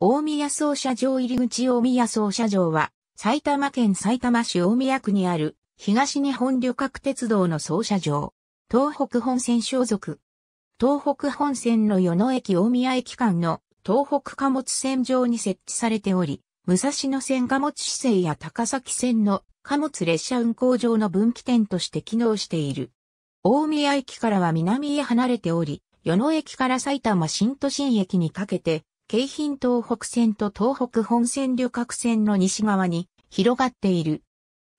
大宮総車場入口大宮総車場は、埼玉県埼玉市大宮区にある、東日本旅客鉄道の総車場。東北本線所属。東北本線の与野駅大宮駅間の東北貨物線上に設置されており、武蔵野線貨物姿勢や高崎線の貨物列車運行場の分岐点として機能している。大宮駅からは南へ離れており、与野駅から埼玉新都心駅にかけて、京浜東北線と東北本線旅客線の西側に広がっている。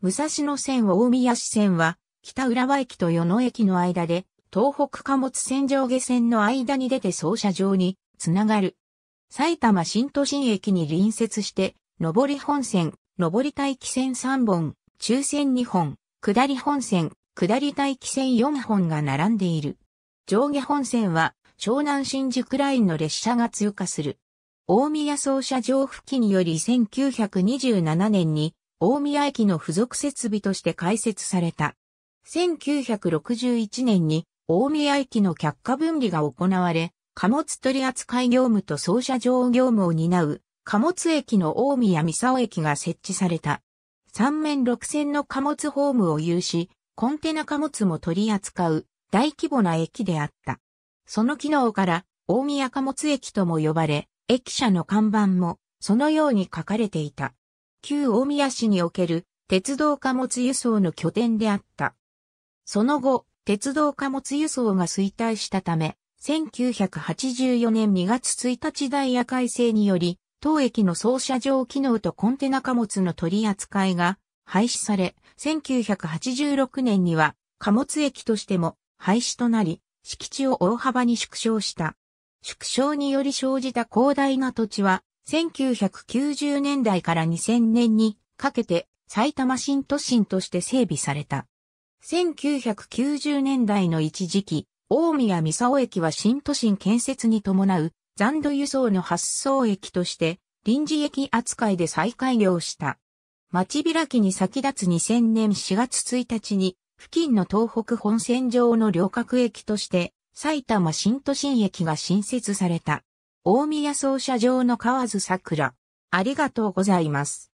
武蔵野線大宮市線は、北浦和駅と与野駅の間で、東北貨物線上下線の間に出て走車場につながる。埼玉新都心駅に隣接して、上り本線、上り待機線3本、中線2本、下り本線、下り待機線4本が並んでいる。上下本線は湘南新宿ラインの列車が通過する。大宮総車場付近により1927年に大宮駅の付属設備として開設された。1961年に大宮駅の却下分離が行われ、貨物取扱業務と総車場業務を担う貨物駅の大宮三沢駅が設置された。三面六線の貨物ホームを有し、コンテナ貨物も取り扱う大規模な駅であった。その機能から、大宮貨物駅とも呼ばれ、駅舎の看板も、そのように書かれていた。旧大宮市における、鉄道貨物輸送の拠点であった。その後、鉄道貨物輸送が衰退したため、1984年2月1日ダイヤ改正により、当駅の操車場機能とコンテナ貨物の取り扱いが廃止され、1986年には貨物駅としても廃止となり、敷地を大幅に縮小した。縮小により生じた広大な土地は、1990年代から2000年にかけて埼玉新都心として整備された。1990年代の一時期、大宮三沢駅は新都心建設に伴う残土輸送の発送駅として臨時駅扱いで再開業した。町開きに先立つ2000年4月1日に付近の東北本線上の旅客駅として、埼玉新都心駅が新設された。大宮総社場の河津桜。ありがとうございます。